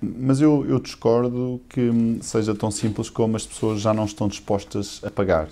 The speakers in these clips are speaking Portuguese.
Mas eu, eu discordo que hum, seja tão simples como as pessoas já não estão dispostas a pagar.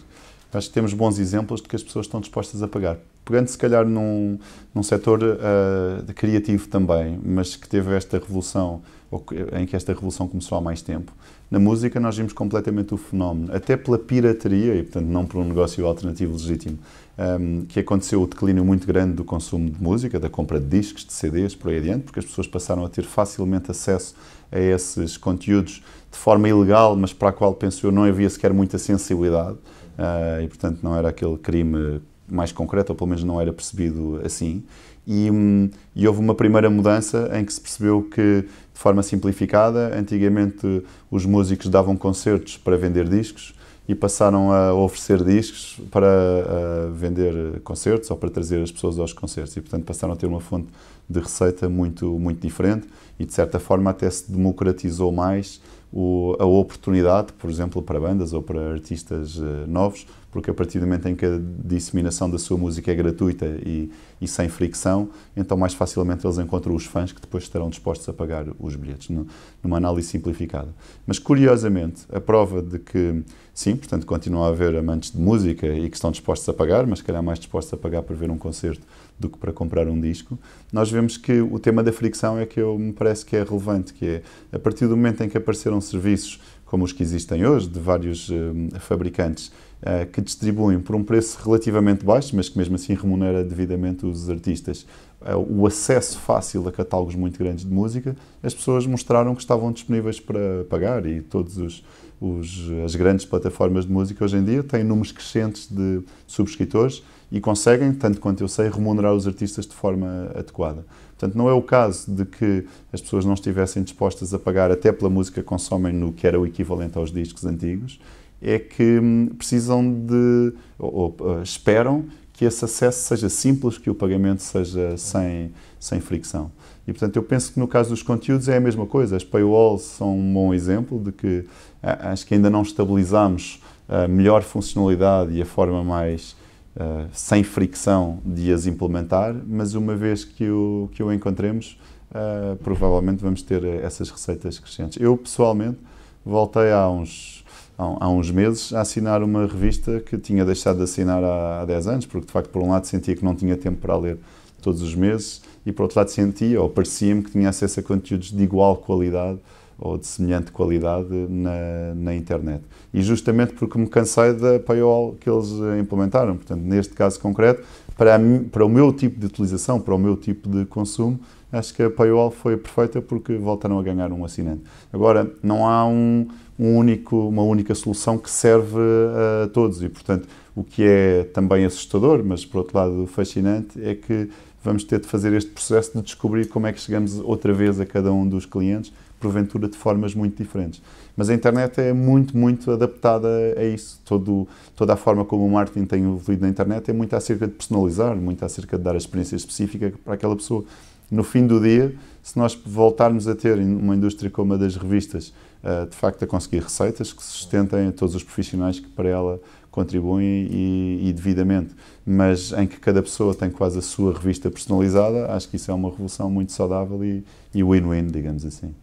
Acho que temos bons exemplos de que as pessoas estão dispostas a pagar. Pegando, se calhar, num, num setor uh, criativo também, mas que teve esta revolução, ou que, em que esta revolução começou há mais tempo, na música nós vimos completamente o fenómeno, até pela pirataria, e portanto não por um negócio alternativo legítimo, um, ehm, que aconteceu o declínio muito grande do consumo de música, da compra de discos, de CDs, por aí adiante, porque as pessoas passaram a ter facilmente acesso a esses conteúdos de forma ilegal, mas para a qual, penso eu, não havia sequer muita sensibilidade. Uh, e, portanto, não era aquele crime mais concreto, ou pelo menos não era percebido assim. E, hum, e, houve uma primeira mudança em que se percebeu que, de forma simplificada, antigamente os músicos davam concertos para vender discos e passaram a oferecer discos para ah, vender concertos ou para trazer as pessoas aos concertos. E, portanto, passaram a ter uma fonte de receita muito, muito diferente e, de certa forma, até se democratizou mais o, a oportunidade, por exemplo, para bandas ou para artistas uh, novos, porque a partir do momento em que a disseminação da sua música é gratuita e, e, sem fricção, então mais facilmente eles encontram os fãs que depois estarão dispostos a pagar os bilhetes, no, numa análise simplificada. Mas curiosamente, a prova de que, sim, portanto, continua a haver amantes de música e que estão dispostos a pagar, mas se calhar mais dispostos a pagar para ver um concerto do que para comprar um disco, nós vemos que o tema da fricção é que eu, me parece que é relevante, que é a partir do momento em que apareceram serviços como os que existem hoje de vários eh, fabricantes eh, que distribuem por um preço relativamente baixo, mas que mesmo assim remunera devidamente os artistas, eh, o acesso fácil a catálogos muito grandes de música, as pessoas mostraram que estavam disponíveis para pagar e todos os, os, as grandes plataformas de música hoje em dia têm números crescentes de subscritores e conseguem, tanto quanto eu sei, remunerar os artistas de forma adequada. Portanto, não é o caso de que as pessoas não estivessem dispostas a pagar até pela música que consomem no que era o equivalente aos discos antigos é que hum, precisam de, ou, ou ah, esperam que esse acesso seja simples, que o pagamento seja sem, sem fricção. E, portanto, eu penso que no caso dos conteúdos é a mesma coisa. As paywalls são um bom exemplo de que acho que ainda não estabilizamos a melhor funcionalidade e a forma mais uh, sem fricção de as implementar, mas uma vez que o, que o encontremos, uh, provavelmente vamos ter essas receitas crescentes. Eu, pessoalmente, voltei há uns há uns meses a assinar uma revista que tinha deixado de assinar há, 10 anos, porque de facto, por um lado, sentia que não tinha tempo para ler todos os meses e, por outro lado, sentia ou parecia-me que tinha acesso a conteúdos de igual qualidade ou de semelhante qualidade na, na internet. E justamente porque me cansei da paywall que eles implementaram. Portanto, neste caso concreto, para, mim, para o meu tipo de utilização, para o meu tipo de consumo, acho que a paywall foi perfeita porque voltaram a ganhar um assinante. Agora, não há um, um único, uma única solução que serve a todos e, portanto, o que é também assustador, mas por outro lado fascinante, é que vamos ter de fazer este processo de descobrir como é que chegamos outra vez a cada um dos clientes, porventura de formas muito diferentes. Mas a internet é muito, muito adaptada a isso. Todo, toda a forma como o marketing tem evoluído na internet é muito acerca de personalizar, muito acerca de dar a experiência específica para aquela pessoa no fim do dia, se nós voltarmos a ter uma indústria como a das revistas, eh, de facto a conseguir receitas que sustentem a todos os profissionais que para ela contribuem e, e, devidamente, mas em que cada pessoa tem quase a sua revista personalizada, acho que isso é uma revolução muito saudável e win-win, digamos assim.